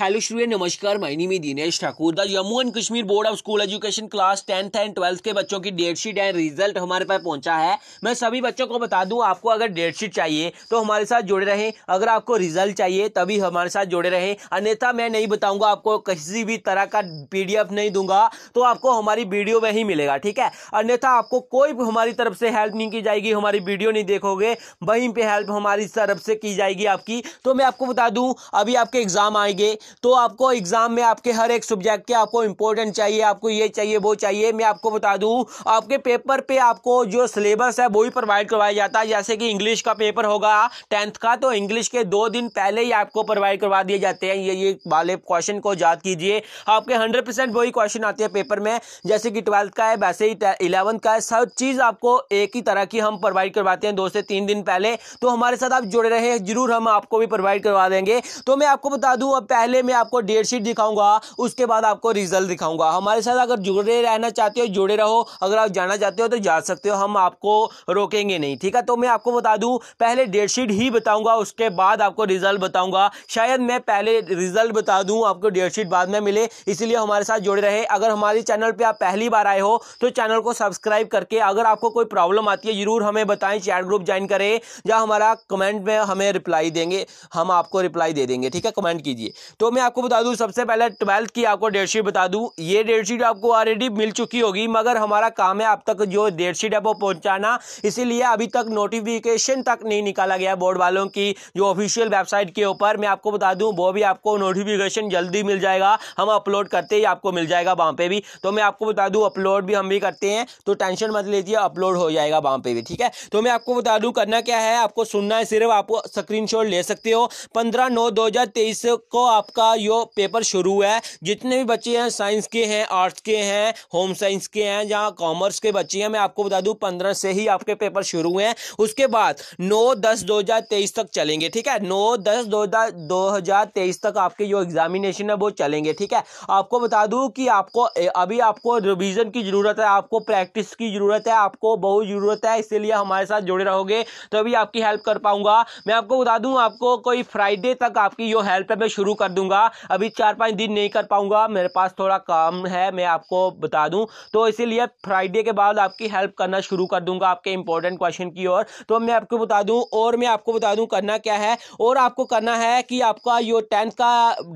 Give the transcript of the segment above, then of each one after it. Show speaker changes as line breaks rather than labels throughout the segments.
hello Shri नमस्कार मायनी में Dinesh Thakur the Jammu and Kashmir board of school education class tenth and twelfth के बच्चों की डेट शीट एंड रिजल्ट हमारे पास पहुंचा है मैं सभी बच्चों को बता दूं आपको अगर डेट शीट चाहिए तो हमारे साथ जुड़े रहें अगर आपको रिजल्ट चाहिए तभी हमारे साथ जुड़े रहें अन्यथा मैं नहीं बताऊंगा आपको किसी भी तरह का पी नहीं दूंगा तो आपको हमारी वीडियो में ही मिलेगा ठीक है अन्यथा आपको कोई हमारी तरफ से हेल्प नहीं की जाएगी हमारी वीडियो नहीं देखोगे वहीं पर हेल्प हमारी तरफ से की जाएगी आपकी तो मैं आपको बता दूँ अभी आपके एग्जाम आएंगे तो आपको एग्जाम में आपके हर एक सब्जेक्ट के आपको इंपॉर्टेंट चाहिए आपको ये चाहिए वो चाहिए मैं आपको बता दूं आपके पेपर पे आपको जो सिलेबस है वो ही प्रोवाइड करवाया जाता है जैसे कि इंग्लिश का पेपर होगा टेंथ का तो इंग्लिश के दो दिन पहले ही आपको प्रोवाइड करवा दिए जाते हैं ये ये वाले क्वेश्चन को याद कीजिए आपके हंड्रेड परसेंट वही क्वेश्चन आते हैं पेपर में जैसे कि ट्वेल्थ का है वैसे ही इलेवंथ का है सब चीज़ आपको एक ही तरह की हम प्रोवाइड करवाते हैं दो से तीन दिन पहले तो हमारे साथ आप जुड़े रहे जरूर हम आपको भी प्रोवाइड करवा देंगे तो मैं आपको बता दूं अब पहले पहले मैं आपको डेट शीट दिखाऊंगा उसके बाद आपको रिजल्ट दिखाऊंगा हमारे साथ अगर जुड़े रहना चाहते हो जुड़े रहो अगर आप जाना चाहते हो तो जा सकते हो हम आपको रोकेंगे नहीं ठीक है तो मैं आपको बता दूँ पहले डेट शीट ही बताऊँगा उसके बाद आपको रिजल्ट बताऊँगा शायद मैं पहले रिजल्ट बता दूँ आपको डेट शीट बाद में मिले इसीलिए हमारे साथ जुड़े रहे अगर हमारे चैनल पर आप पहली बार आए हो तो चैनल को सब्सक्राइब करके अगर आपको कोई प्रॉब्लम आती है ज़रूर हमें बताएं चैट ग्रुप ज्वाइन करें या हमारा कमेंट में हमें रिप्लाई देंगे हम आपको रिप्लाई दे देंगे ठीक है कमेंट कीजिए तो तो मैं आपको बता दूं सबसे पहले ट्वेल्थ की आपको डेट शीट बता दूं ये डेट शीट आपको ऑलरेडी मिल चुकी होगी मगर हमारा काम है आप तक जो डेट शीट है वो पहुंचाना इसीलिए अभी तक नोटिफिकेशन तक नहीं निकाला गया बोर्ड वालों की जो ऑफिशियल वेबसाइट के ऊपर मैं आपको बता दूँ वो भी आपको नोटिफिकेशन जल्दी मिल जाएगा हम अपलोड करते ही आपको मिल जाएगा वहाँ पर भी तो मैं आपको बता दूँ अपलोड भी हम भी करते हैं तो टेंशन मत लीजिए अपलोड हो जाएगा वहाँ पर भी ठीक है तो मैं आपको बता दूँ करना क्या है आपको सुनना है सिर्फ आप स्क्रीन ले सकते हो पंद्रह नौ दो को आप का यो पेपर शुरू है जितने भी बच्चे हैं साइंस के हैं आर्ट्स के हैं होम साइंस के हैं या कॉमर्स के बच्चे हैं मैं आपको बता दूँ पंद्रह से ही आपके पेपर शुरू हैं उसके बाद नौ दस दो हज़ार तेईस तक चलेंगे ठीक है नौ दस दो हज़ार दो हज़ार तेईस तक आपके जो एग्जामिनेशन है वो चलेंगे ठीक है आपको बता दूँ कि आपको अभी आपको रिविज़न की ज़रूरत है आपको प्रैक्टिस की ज़रूरत है आपको बहुत ज़रूरत है इसीलिए हमारे साथ जुड़े रहोगे तो अभी आपकी हेल्प कर पाऊंगा मैं आपको बता दूँ आपको कोई फ्राइडे तक आपकी यो हेल्प है मैं शुरू कर दूंगा दूंगा अभी चार पाँच दिन नहीं कर पाऊंगा मेरे पास थोड़ा काम है मैं आपको बता दूं तो इसीलिए फ्राइडे के बाद आपकी हेल्प करना शुरू कर दूंगा आपके इंपॉर्टेंट क्वेश्चन की ओर तो मैं आपको बता दूं और मैं आपको बता दूं करना क्या है और आपको करना है कि आपका जो टेंथ का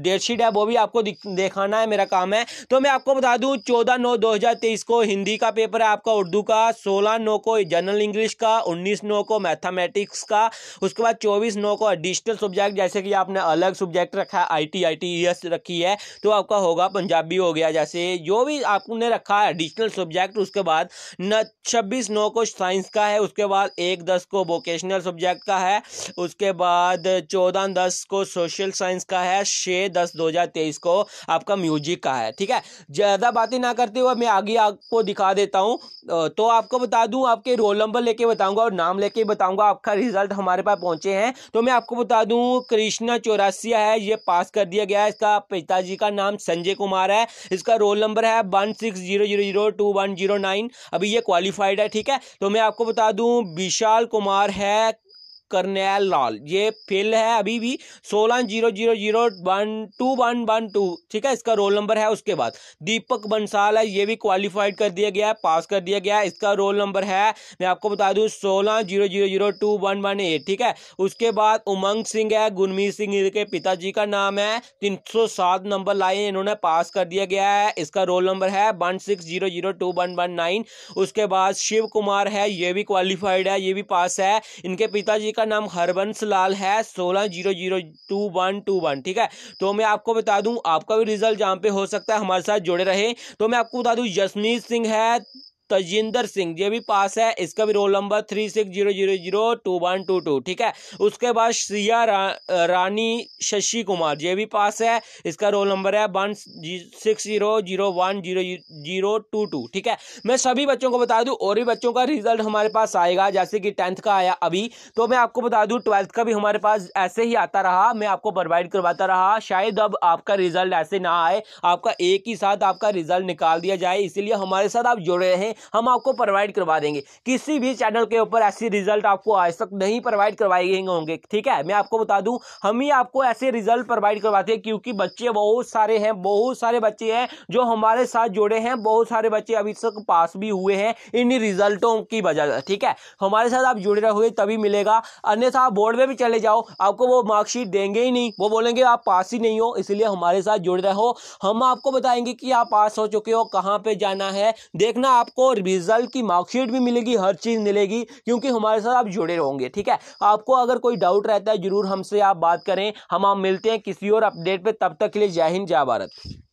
डेटशीट है वो भी आपको दिखाना है मेरा काम है तो मैं आपको बता दूँ चौदह नौ दो को हिंदी का पेपर है आपका उर्दू का सोलह नौ को जनरल इंग्लिश का उन्नीस नौ को मैथामेटिक्स का उसके बाद चौबीस नौ को एडिशनल सब्जेक्ट जैसे कि आपने अलग सब्जेक्ट रखा है I T I T years रखी है तो आपका होगा पंजाबी हो गया जैसे जो भी आपने रखा है एडिशनल सब्जेक्ट उसके बाद न छब्बीस नौ को साइंस का है उसके बाद एक दस को वोकेशनल सब्जेक्ट का है उसके बाद चौदह दस को सोशल साइंस का है छः दस दो हज़ार तेईस को आपका म्यूजिक का है ठीक है ज़्यादा बातें ना करते हुए मैं आगे आपको दिखा देता हूँ तो आपको बता दूँ आपके रोल नंबर लेके बताऊँगा और नाम लेके बताऊँगा आपका रिजल्ट हमारे पास पहुँचे हैं तो मैं आपको बता दूँ कृष्णा चौरासिया है ये पास कर दिया गया है इसका पिताजी का नाम संजय कुमार है इसका रोल नंबर है one six zero zero zero two one zero nine अभी ये क्वालिफाइड है ठीक है तो मैं आपको बता दूं विशाल कुमार है करनेल लाल ये फिल है अभी भी सोलह zero zero zero one two one one two ठीक है इसका रोल नंबर है उसके बाद दीपक बंसाल है ये भी क्वालिफाइड कर दिया गया है पास कर दिया गया है इसका रोल नंबर है मैं आपको बता दूँ सोलह zero zero zero two one one eight ठीक है उसके बाद उमंग सिंह है गुरमीत सिंह के पिताजी का नाम है तीन सौ सात नंबर लाए इन्होंने पास कर दिया गया है इसका रोल नंबर है one six zero zero two one one nine उसके बाद शिव कुमार है ये भी क्वालिफाइड है ये भी पास है इनके पिताजी का नाम हरबंश लाल है सोलह zero zero two one two one ठीक है तो मैं आपको बता दूं आपका भी रिजल्ट जहां पे हो सकता है हमारे साथ जुड़े रहे तो मैं आपको बता दूं जसमीत सिंह है तजिंदर सिंह ये भी पास है इसका भी roll number three six zero zero zero two one two two ठीक है उसके बाद श्रिया रा, रानी शशि कुमार ये भी पास है इसका रोल नंबर है one six zero zero one zero zero two two ठीक है मैं सभी बच्चों को बता दूं और भी बच्चों का रिजल्ट हमारे पास आएगा जैसे कि टेंथ का आया अभी तो मैं आपको बता दूँ ट्वेल्थ का भी हमारे पास ऐसे ही आता रहा मैं आपको प्रोवाइड करवाता रहा शायद अब आपका रिजल्ट ऐसे ना आए आपका एक ही साथ आपका रिजल्ट निकाल दिया जाए इसीलिए हमारे साथ आप जुड़े रहें हम आपको प्रोवाइड करवा देंगे किसी भी चैनल के ऊपर ऐसे रिजल्ट आपको आज तक नहीं प्रोवाइड करवाए गए होंगे ठीक है मैं आपको बता दूं हम ही आपको ऐसे रिजल्ट प्रोवाइड करवाते हैं क्योंकि बच्चे बहुत सारे हैं बहुत सारे बच्चे हैं जो हमारे साथ जुड़े हैं बहुत सारे बच्चे अभी तक पास भी हुए हैं इन रिजल्टों की वजह से ठीक है हमारे साथ आप जुड़े रहोगे तभी मिलेगा अन्यथा आप बोर्ड में भी चले जाओ आपको वो मार्कशीट देंगे ही नहीं वो बोलेंगे आप पास ही नहीं हो इसलिए हमारे साथ जुड़ रहे हो हम आपको बताएंगे कि आप पास हो चुके हो कहाँ पे जाना है देखना आपको रिजल्ट की मार्कशीट भी मिलेगी हर चीज़ मिलेगी क्योंकि हमारे साथ आप जुड़े रहोगे ठीक है आपको अगर कोई डाउट रहता है जरूर हमसे आप बात करें हम आप मिलते हैं किसी और अपडेट पर तब तक के लिए जय हिंद जय भारत